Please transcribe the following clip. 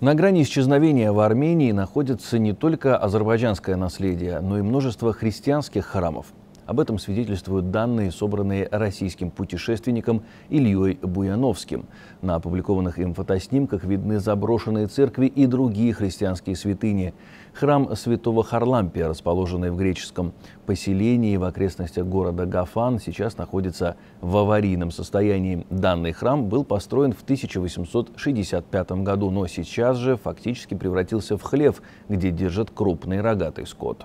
На грани исчезновения в Армении находится не только азербайджанское наследие, но и множество христианских храмов. Об этом свидетельствуют данные, собранные российским путешественником Ильей Буяновским. На опубликованных им фотоснимках видны заброшенные церкви и другие христианские святыни. Храм святого Харлампия, расположенный в греческом поселении в окрестностях города Гафан, сейчас находится в аварийном состоянии. Данный храм был построен в 1865 году, но сейчас же фактически превратился в хлев, где держат крупный рогатый скот.